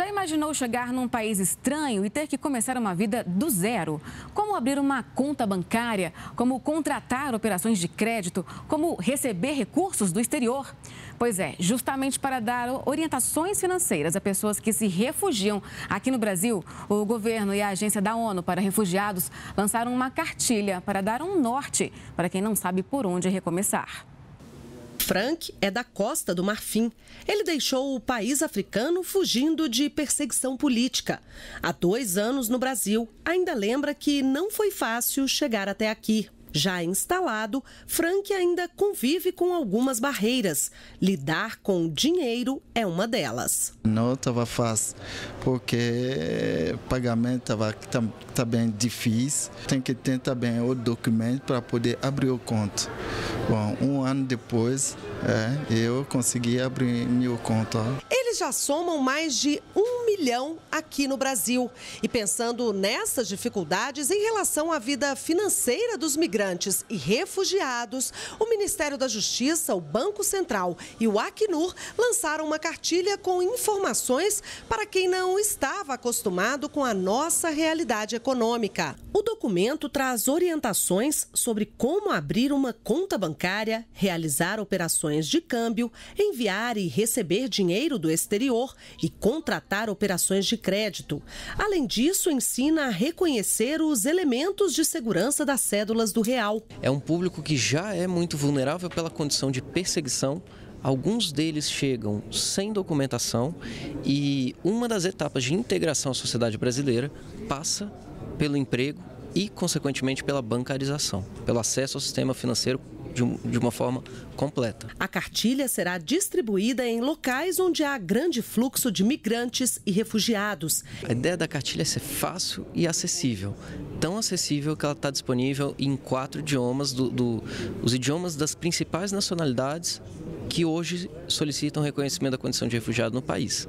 Já imaginou chegar num país estranho e ter que começar uma vida do zero? Como abrir uma conta bancária? Como contratar operações de crédito? Como receber recursos do exterior? Pois é, justamente para dar orientações financeiras a pessoas que se refugiam aqui no Brasil, o governo e a agência da ONU para refugiados lançaram uma cartilha para dar um norte para quem não sabe por onde recomeçar. Frank é da Costa do Marfim. Ele deixou o país africano fugindo de perseguição política. Há dois anos no Brasil, ainda lembra que não foi fácil chegar até aqui. Já instalado, Frank ainda convive com algumas barreiras. Lidar com dinheiro é uma delas. Não estava fácil, porque pagamento estava tá, tá bem difícil. Tem que ter também o documento para poder abrir o conta. Bom, um ano depois, é, eu consegui abrir meu conta. Eles já somam mais de um milhão aqui no Brasil. E pensando nessas dificuldades em relação à vida financeira dos migrantes e refugiados, o Ministério da Justiça, o Banco Central e o Acnur lançaram uma cartilha com informações para quem não estava acostumado com a nossa realidade econômica. O documento traz orientações sobre como abrir uma conta bancária bancária, realizar operações de câmbio, enviar e receber dinheiro do exterior e contratar operações de crédito. Além disso, ensina a reconhecer os elementos de segurança das cédulas do real. É um público que já é muito vulnerável pela condição de perseguição Alguns deles chegam sem documentação e uma das etapas de integração à sociedade brasileira passa pelo emprego e, consequentemente, pela bancarização, pelo acesso ao sistema financeiro de, um, de uma forma completa. A cartilha será distribuída em locais onde há grande fluxo de migrantes e refugiados. A ideia da cartilha é ser fácil e acessível. Tão acessível que ela está disponível em quatro idiomas, do, do, os idiomas das principais nacionalidades que hoje solicitam reconhecimento da condição de refugiado no país.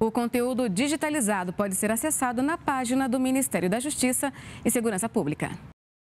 O conteúdo digitalizado pode ser acessado na página do Ministério da Justiça e Segurança Pública.